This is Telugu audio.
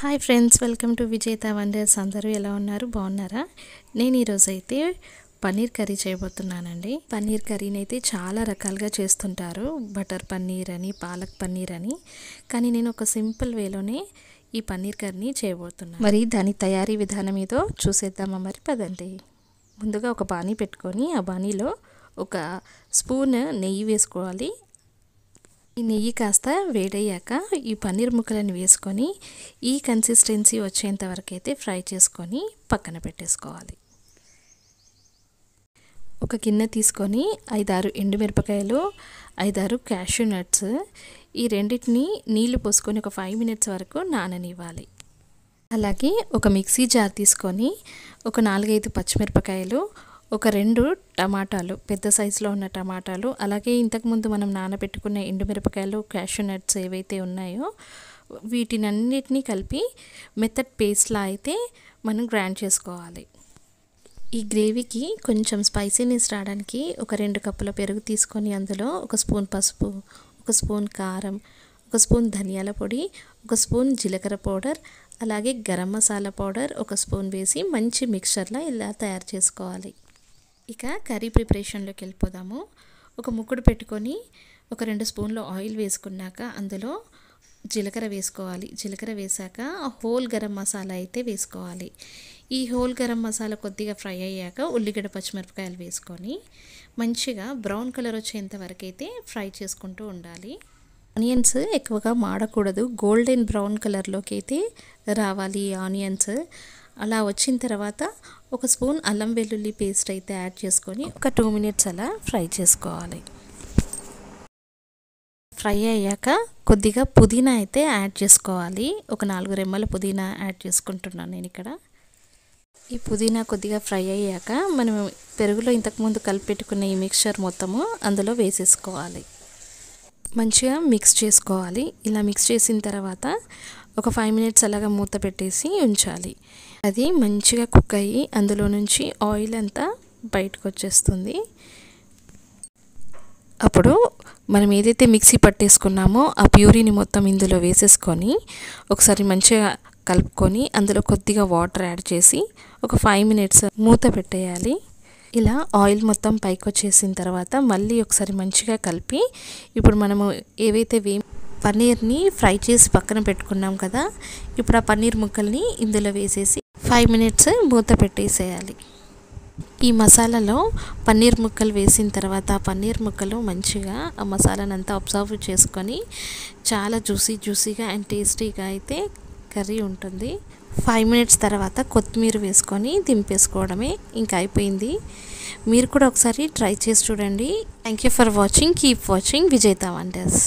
hi friends welcome to Vijetha wonders అందరూ ఎలా ఉన్నారు బాగున్నారా నేను ఈరోజైతే పన్నీర్ కర్రీ చేయబోతున్నానండి పన్నీర్ కర్రీని అయితే చాలా రకాలుగా చేస్తుంటారు బటర్ పన్నీర్ అని పాలక్ పన్నీర్ అని కానీ నేను ఒక సింపుల్ వేలోనే ఈ పన్నీర్ కర్రీని చేయబోతున్నాను మరి దాని తయారీ విధానం ఏదో చూసేద్దామా మరి పదండి ముందుగా ఒక బాణీ పెట్టుకొని ఆ బాణీలో ఒక స్పూన్ నెయ్యి వేసుకోవాలి ఈ నెయ్యి కాస్త వేడయ్యాక ఈ పన్నీర్ ముక్కలను వేసుకొని ఈ కన్సిస్టెన్సీ వచ్చేంత వరకు అయితే ఫ్రై చేసుకొని పక్కన పెట్టేసుకోవాలి ఒక గిన్నె తీసుకొని ఐదారు ఎండుమిరపకాయలు ఐదారు క్యాష్యూ నట్స్ ఈ రెండింటిని నీళ్లు పోసుకొని ఒక ఫైవ్ మినిట్స్ వరకు నాననివ్వాలి అలాగే ఒక మిక్సీ జార్ తీసుకొని ఒక నాలుగైదు పచ్చిమిరపకాయలు ఒక రెండు టమాటాలు పెద్ద సైజులో ఉన్న టమాటాలు అలాగే ఇంతకుముందు మనం నానబెట్టుకున్న ఎండుమిరపకాయలు క్యాషూ నట్స్ ఏవైతే ఉన్నాయో వీటినన్నిటినీ కలిపి మెత్తడ్ పేస్ట్లా అయితే మనం గ్రైండ్ చేసుకోవాలి ఈ గ్రేవీకి కొంచెం స్పైసీనెస్ రావడానికి ఒక రెండు కప్పుల పెరుగు తీసుకొని అందులో ఒక స్పూన్ పసుపు ఒక స్పూన్ కారం ఒక స్పూన్ ధనియాల పొడి ఒక స్పూన్ జీలకర్ర పౌడర్ అలాగే గరం మసాలా పౌడర్ ఒక స్పూన్ వేసి మంచి మిక్చర్లో ఇలా తయారు చేసుకోవాలి ఇక కర్రీ ప్రిపరేషన్లోకి వెళ్ళిపోదాము ఒక ముక్కుడు పెట్టుకొని ఒక రెండు స్పూన్లు ఆయిల్ వేసుకున్నాక అందులో జీలకర్ర వేసుకోవాలి జీలకర్ర వేసాక హోల్ గరం మసాలా అయితే వేసుకోవాలి ఈ హోల్ గరం మసాలా కొద్దిగా ఫ్రై అయ్యాక ఉల్లిగడ్డ పచ్చిమిరపకాయలు వేసుకొని మంచిగా బ్రౌన్ కలర్ వచ్చేంత వరకు అయితే ఫ్రై చేసుకుంటూ ఉండాలి ఆనియన్స్ ఎక్కువగా మాడకూడదు గోల్డెన్ బ్రౌన్ కలర్లోకి అయితే రావాలి ఆనియన్స్ అలా వచ్చిన తర్వాత ఒక స్పూన్ అల్లం వెల్లుల్లి పేస్ట్ అయితే యాడ్ చేసుకొని ఒక టూ మినిట్స్ అలా ఫ్రై చేసుకోవాలి ఫ్రై అయ్యాక కొద్దిగా పుదీనా అయితే యాడ్ చేసుకోవాలి ఒక నాలుగు రెమ్మల పుదీనా యాడ్ చేసుకుంటున్నాను నేను ఇక్కడ ఈ పుదీనా కొద్దిగా ఫ్రై అయ్యాక మనం పెరుగులో ఇంతకుముందు కలిపెట్టుకున్న ఈ మిక్చర్ మొత్తము అందులో వేసేసుకోవాలి మంచిగా మిక్స్ చేసుకోవాలి ఇలా మిక్స్ చేసిన తర్వాత ఒక ఫైవ్ మినిట్స్ అలాగా మూత పెట్టేసి ఉంచాలి అది మంచిగా కుక్ అయ్యి అందులో నుంచి ఆయిల్ అంతా బయటకు వచ్చేస్తుంది అప్పుడు మనం ఏదైతే మిక్సీ పట్టేసుకున్నామో ఆ ప్యూరీని మొత్తం ఇందులో వేసేసుకొని ఒకసారి మంచిగా కలుపుకొని అందులో కొద్దిగా వాటర్ యాడ్ చేసి ఒక ఫైవ్ మినిట్స్ మూత పెట్టేయాలి ఇలా ఆయిల్ మొత్తం పైకి వచ్చేసిన తర్వాత మళ్ళీ ఒకసారి మంచిగా కలిపి ఇప్పుడు మనము ఏవైతే వేమ్ పన్నీర్ని ఫ్రై చేసి పక్కన పెట్టుకున్నాం కదా ఇప్పుడు ఆ పన్నీర్ ముక్కల్ని ఇందులో వేసేసి ఫైవ్ మినిట్స్ మూత పెట్టేసేయాలి ఈ మసాలాలో పన్నీర్ ముక్కలు వేసిన తర్వాత పన్నీర్ ముక్కలు మంచిగా ఆ మసాలానంతా అబ్జర్వ్ చేసుకొని చాలా జ్యూసీ జ్యూసీగా అండ్ టేస్టీగా అయితే కర్రీ ఉంటుంది ఫైవ్ మినిట్స్ తర్వాత కొత్తిమీర వేసుకొని దింపేసుకోవడమే ఇంకా అయిపోయింది మీరు కూడా ఒకసారి ట్రై చేసి చూడండి thank you for watching keep watching Vijetha wonders